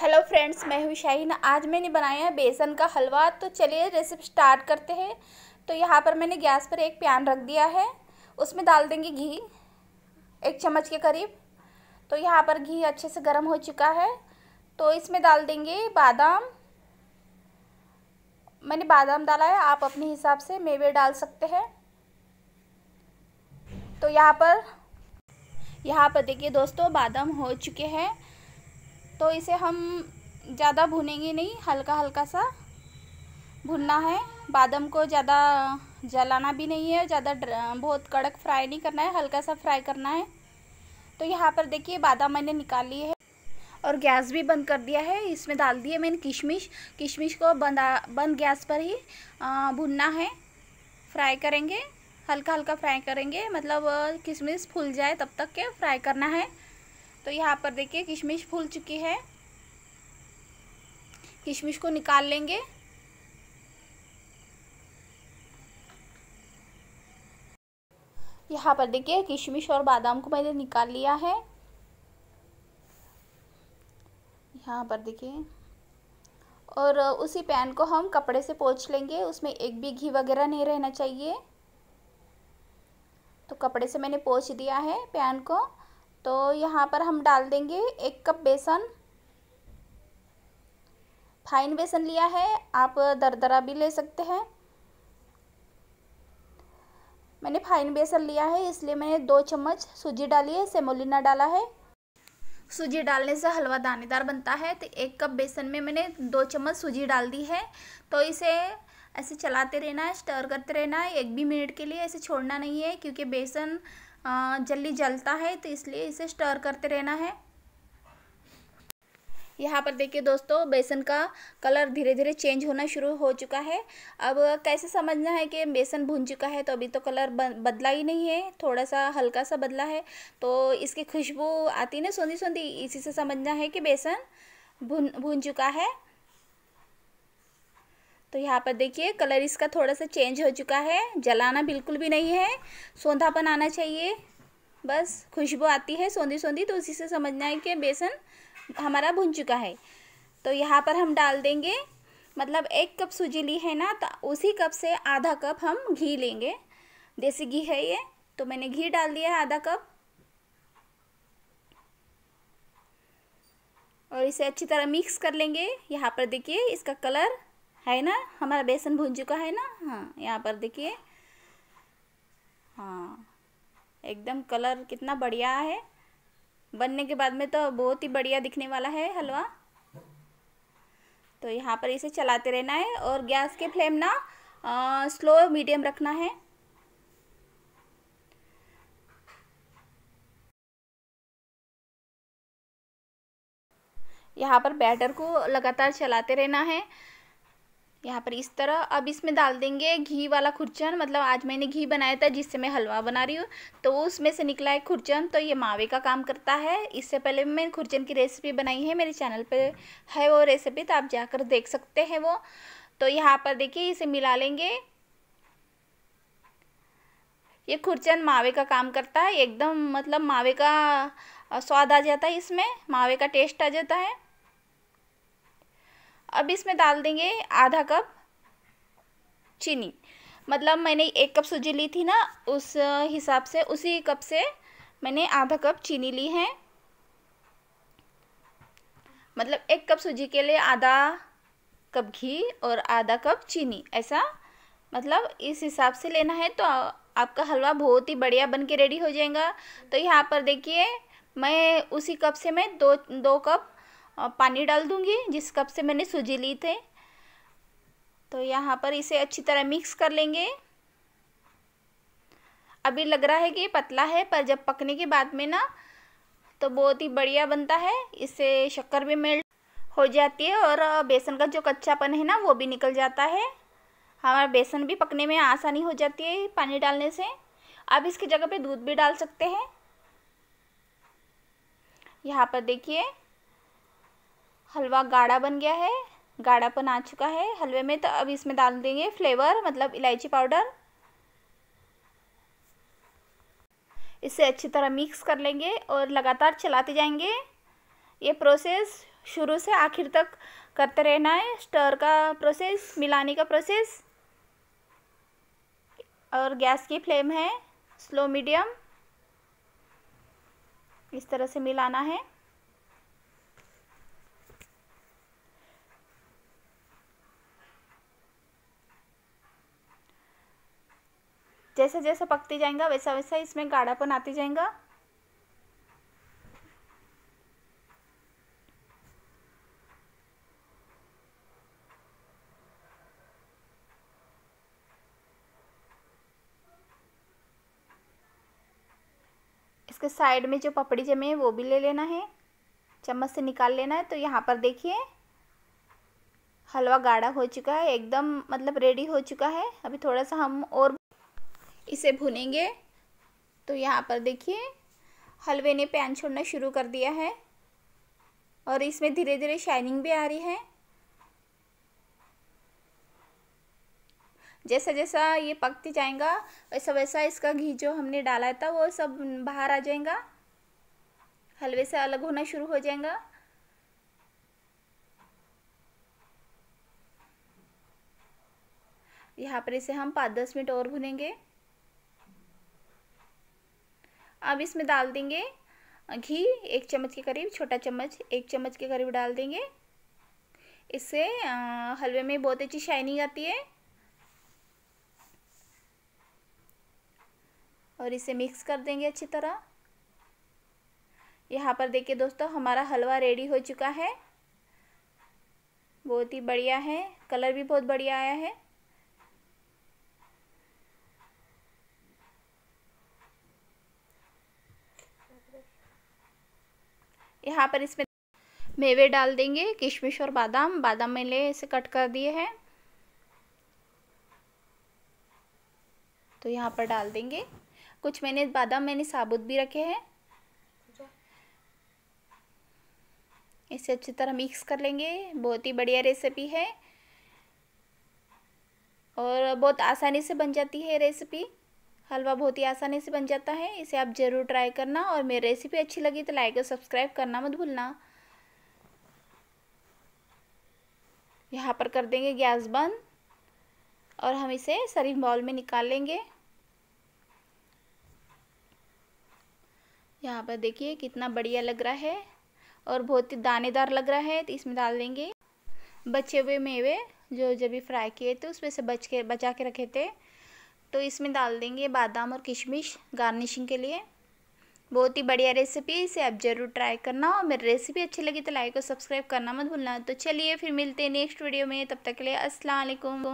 hello friends मैं हूँ शाहीन आज मैंने बनाया है बेसन का हलवा तो चलिए रेसिपी स्टार्ट करते हैं तो यहाँ पर मैंने गैस पर एक पैन रख दिया है उसमें डाल देंगे घी एक चम्मच के करीब तो यहाँ पर घी अच्छे से गर्म हो चुका है तो इसमें डाल देंगे बादाम मैंने बादाम डाला है आप अपने हिसाब से मेवे डाल सकते हैं तो यहाँ पर यहाँ पर देखिए दोस्तों बादाम हो चुके हैं तो इसे हम ज़्यादा भुनेंगे नहीं हल्का हल्का सा भुनना है बादाम को ज़्यादा जलाना भी नहीं है ज़्यादा बहुत कड़क फ्राई नहीं करना है हल्का सा फ्राई करना है तो यहाँ पर देखिए बादाम मैंने निकाल लिए है और गैस भी बंद कर दिया है इसमें डाल दिए मैंने किशमिश किशमिश को बंद बंद गैस पर ही भुनना है फ्राई करेंगे हल्का हल्का फ्राई करेंगे मतलब किशमिश फूल जाए तब तक के फ्राई करना है तो यहाँ पर देखिए किशमिश फूल चुकी है किशमिश को निकाल लेंगे यहाँ पर देखिए किशमिश और बादाम को मैंने निकाल लिया है यहाँ पर देखिए और उसी पैन को हम कपड़े से पोछ लेंगे उसमें एक भी घी वगैरह नहीं रहना चाहिए तो कपड़े से मैंने पोछ दिया है पैन को तो यहाँ पर हम डाल देंगे एक कप बेसन फाइन बेसन लिया है आप दरदरा भी ले सकते हैं मैंने फाइन बेसन लिया है इसलिए मैंने दो चम्मच सूजी डाली है सेमोलिना डाला है सूजी डालने से हलवा दानेदार बनता है तो एक कप बेसन में मैंने दो चम्मच सूजी डाल दी है तो इसे ऐसे चलाते रहना है स्टर करते रहना है एक भी मिनट के लिए ऐसे छोड़ना नहीं है क्योंकि बेसन जल्दी जलता है तो इसलिए इसे स्टर करते रहना है यहाँ पर देखिए दोस्तों बेसन का कलर धीरे धीरे चेंज होना शुरू हो चुका है अब कैसे समझना है कि बेसन भुन चुका है तो अभी तो कलर बदला ही नहीं है थोड़ा सा हल्का सा बदला है तो इसकी खुशबू आती ना सोंधी सोंधी इसी से समझना है कि बेसन भुन भुन चुका है तो यहाँ पर देखिए कलर इसका थोड़ा सा चेंज हो चुका है जलाना बिल्कुल भी नहीं है सौंधापन आना चाहिए बस खुशबू आती है सौंधी सौंधी तो उसी से समझना है कि बेसन हमारा भुन चुका है तो यहाँ पर हम डाल देंगे मतलब एक कप सूजी ली है ना तो उसी कप से आधा कप हम घी लेंगे देसी घी है ये तो मैंने घी डाल दिया है आधा कप और इसे अच्छी तरह मिक्स कर लेंगे यहाँ पर देखिए इसका कलर है ना हमारा बेसन भून चुका है ना हाँ यहाँ पर देखिए हाँ एकदम कलर कितना बढ़िया है बनने के बाद में तो बहुत ही बढ़िया दिखने वाला है हलवा तो यहाँ पर इसे चलाते रहना है और गैस के फ्लेम ना आ, स्लो मीडियम रखना है यहाँ पर बैटर को लगातार चलाते रहना है यहाँ पर इस तरह अब इसमें डाल देंगे घी वाला खुरचन मतलब आज मैंने घी बनाया था जिससे मैं हलवा बना रही हूँ तो उसमें से निकला है खुरचन तो ये मावे का काम करता है इससे पहले मैंने खुरचन की रेसिपी बनाई है मेरे चैनल पर है वो रेसिपी तो आप जाकर देख सकते हैं वो तो यहाँ पर देखिए इसे मिला लेंगे ये खुरचन मावे का काम करता है एकदम मतलब मावे का स्वाद आ जाता है इसमें मावे का टेस्ट आ जाता है अब इसमें डाल देंगे आधा कप चीनी मतलब मैंने एक कप सूजी ली थी ना उस हिसाब से उसी कप से मैंने आधा कप चीनी ली है मतलब एक कप सूजी के लिए आधा कप घी और आधा कप चीनी ऐसा मतलब इस हिसाब से लेना है तो आपका हलवा बहुत ही बढ़िया बन के रेडी हो जाएगा तो यहाँ पर देखिए मैं उसी कप से मैं दो दो कप पानी डाल दूँगी जिस कप से मैंने सूजी ली थे तो यहाँ पर इसे अच्छी तरह मिक्स कर लेंगे अभी लग रहा है कि ये पतला है पर जब पकने के बाद में ना तो बहुत ही बढ़िया बनता है इससे शक्कर भी मेल्ट हो जाती है और बेसन का जो कच्चापन है ना वो भी निकल जाता है हमारा बेसन भी पकने में आसानी हो जाती है पानी डालने से आप इसकी जगह पे दूध भी डाल सकते हैं यहाँ पर देखिए हलवा गाढ़ा बन गया है गाढ़ापन आ चुका है हलवे में तो अब इसमें डाल देंगे फ्लेवर मतलब इलायची पाउडर इसे अच्छी तरह मिक्स कर लेंगे और लगातार चलाते जाएंगे ये प्रोसेस शुरू से आखिर तक करते रहना है स्टर का प्रोसेस मिलाने का प्रोसेस और गैस की फ्लेम है स्लो मीडियम इस तरह से मिलाना है जैसा जैसा पकती जाएगा वैसा वैसा इसमें गाढ़ापन आती जाएगा इसके साइड में जो पपड़ी जमे है वो भी ले लेना है चम्मच से निकाल लेना है तो यहाँ पर देखिए हलवा गाढ़ा हो चुका है एकदम मतलब रेडी हो चुका है अभी थोड़ा सा हम और इसे भुनेंगे तो यहाँ पर देखिए हलवे ने पैन छोड़ना शुरू कर दिया है और इसमें धीरे धीरे शाइनिंग भी आ रही है जैसा जैसा ये पकती जाएगा वैसा वैसा इसका घी जो हमने डाला था वो सब बाहर आ जाएगा हलवे से अलग होना शुरू हो जाएगा यहाँ पर इसे हम पाँच दस मिनट और भुनेंगे अब इसमें डाल देंगे घी एक चम्मच के करीब छोटा चम्मच एक चम्मच के करीब डाल देंगे इससे हलवे में बहुत अच्छी शाइनिंग आती है और इसे मिक्स कर देंगे अच्छी तरह यहाँ पर देखिए दोस्तों हमारा हलवा रेडी हो चुका है बहुत ही बढ़िया है कलर भी बहुत बढ़िया आया है यहाँ पर इसमें मेवे डाल देंगे किशमिश और बादाम बादाम मैंने इसे कट कर दिए हैं तो यहाँ पर डाल देंगे कुछ मैंने बादाम मैंने साबुत भी रखे हैं इसे अच्छी तरह मिक्स कर लेंगे बहुत ही बढ़िया रेसिपी है और बहुत आसानी से बन जाती है रेसिपी हलवा बहुत ही आसानी से बन जाता है इसे आप ज़रूर ट्राई करना और मेरी रेसिपी अच्छी लगी तो लाइक और सब्सक्राइब करना मत भूलना यहाँ पर कर देंगे गैस बंद और हम इसे सर्विंग बाउल में निकाल लेंगे यहाँ पर देखिए कितना बढ़िया लग रहा है और बहुत ही दानेदार लग रहा है तो इसमें डाल देंगे बचे हुए मेवे जो जब भी फ्राई किए थे उसमें से बच के बचा के रखे थे तो इसमें डाल देंगे बादाम और किशमिश गार्निशिंग के लिए बहुत ही बढ़िया रेसिपी इसे आप ज़रूर ट्राई करना और मेरी रेसिपी अच्छी लगी तो लाइक और सब्सक्राइब करना मत भूलना तो चलिए फिर मिलते हैं नेक्स्ट वीडियो में तब तक के लिए असलकुम